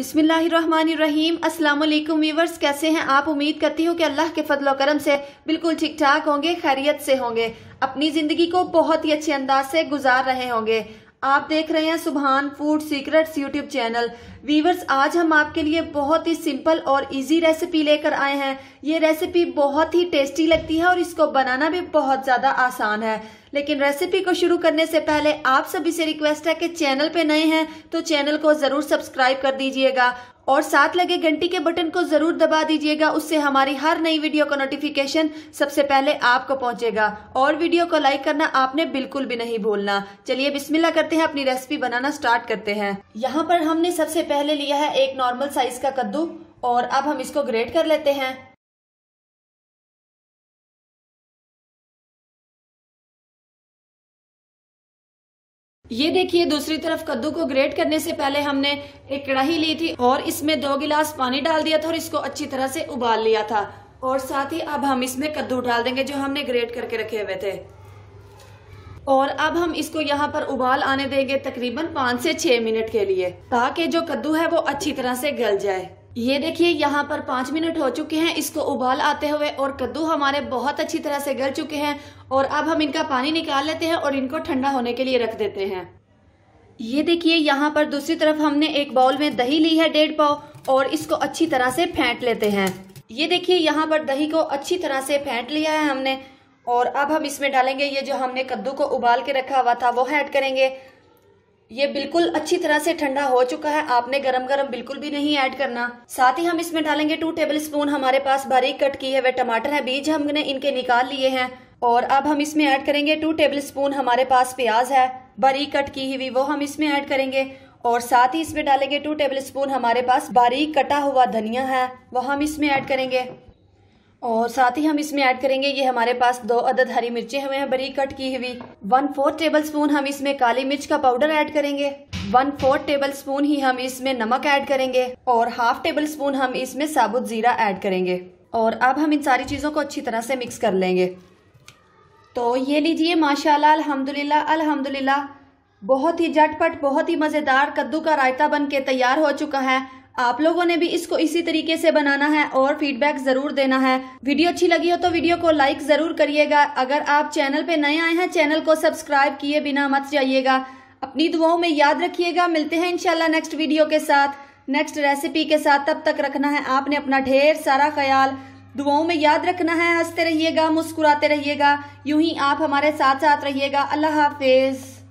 अस्सलाम वालेकुम वीवर्स कैसे हैं आप उम्मीद करती हूँ कि अल्लाह के फजल करम से बिल्कुल ठीक ठाक होंगे खैरियत से होंगे अपनी ज़िंदगी को बहुत ही अच्छे अंदाज से गुजार रहे होंगे आप देख रहे हैं Subhan food secrets YouTube channel viewers आज हम आपके लिए बहुत ही सिंपल और इजी रेसिपी लेकर आए हैं ये रेसिपी बहुत ही टेस्टी लगती है और इसको बनाना भी बहुत ज़्यादा आसान है लेकिन रेसिपी को शुरू करने से पहले आप सभी से रिक्वेस्ट है कि चैनल पे नए हैं तो चैनल को ज़रूर सब्सक्राइब कर दीजिएगा और साथ लगे घंटी के बटन को जरूर दबा दीजिएगा उससे हमारी हर नई वीडियो का नोटिफिकेशन सबसे पहले आपको पहुंचेगा और वीडियो को लाइक करना आपने बिल्कुल भी नहीं भूलना चलिए बिस्मिल्लाह करते हैं अपनी रेसिपी बनाना स्टार्ट करते हैं यहाँ पर हमने सबसे पहले लिया है एक नॉर्मल साइज का कद्दू और अब हम इसको ग्रेट कर लेते हैं ये देखिए दूसरी तरफ कद्दू को ग्रेट करने से पहले हमने एक कढ़ाई ली थी और इसमें दो गिलास पानी डाल दिया था और इसको अच्छी तरह से उबाल लिया था और साथ ही अब हम इसमें कद्दू डाल देंगे जो हमने ग्रेट करके रखे हुए थे और अब हम इसको यहाँ पर उबाल आने देंगे तकरीबन पाँच से छः मिनट के लिए ताकि जो कद्दू है वो अच्छी तरह से गल जाए ये देखिए यहाँ पर पाँच मिनट हो चुके हैं इसको उबाल आते हुए और कद्दू हमारे बहुत अच्छी तरह से गल चुके हैं और अब हम इनका पानी निकाल लेते हैं और इनको ठंडा होने के लिए रख देते हैं ये देखिए यहाँ पर दूसरी तरफ हमने एक बाउल में दही ली है डेढ़ पाव और इसको अच्छी तरह से फेंट लेते हैं ये देखिए यहाँ पर दही को अच्छी तरह से फेंट लिया है हमने और अब हम इसमें डालेंगे ये जो हमने कद्दू को उबाल के रखा हुआ था वो ऐड करेंगे ये बिल्कुल अच्छी तरह से ठंडा हो चुका है आपने गरम गरम बिल्कुल भी नहीं ऐड करना साथ ही हम इसमें डालेंगे टू टेबल स्पून हमारे पास बारीक कट किए हुए टमाटर है बीज हमने इनके निकाल लिए हैं और अब हम इसमें ऐड करेंगे टू टेबल स्पून हमारे पास प्याज है बारीक कट की हुई वो हम इसमें ऐड करेंगे और साथ ही इसमें डालेंगे टू टेबल स्पून हमारे पास बारीक कटा हुआ धनिया है वो हम इसमें ऐड करेंगे और साथ ही हम इसमें ऐड करेंगे ये हमारे पास दो अदद हरी मिर्चे हुए हैं बरी कट की हुई वन फोर्थ टेबल स्पून हम इसमें काली मिर्च का पाउडर ऐड करेंगे वन फोर्थ टेबल स्पून ही हम इसमें नमक ऐड करेंगे और हाफ टेबल स्पून हम इसमें साबुत जीरा ऐड करेंगे और अब हम इन सारी चीज़ों को अच्छी तरह से मिक्स कर लेंगे तो ये लीजिए माशाला अलहमदुल्ला अलहमदुल्ला बहुत ही झटपट बहुत ही मज़ेदार कद्दू का रायता बन के तैयार हो चुका है आप लोगों ने भी इसको इसी तरीके से बनाना है और फीडबैक ज़रूर देना है वीडियो अच्छी लगी हो तो वीडियो को लाइक ज़रूर करिएगा अगर आप चैनल पे नए आए हैं चैनल को सब्सक्राइब किए बिना मत जाइएगा अपनी दुआओं में याद रखिएगा मिलते हैं इनशाला नेक्स्ट वीडियो के साथ नेक्स्ट रेसिपी के साथ तब तक रखना है आपने अपना ढेर सारा ख्याल दुआओं में याद रखना है हंसते रहिएगा मुस्कुराते रहिएगा यूं ही आप हमारे साथ साथ रहिएगा अल्लाह हाफिज़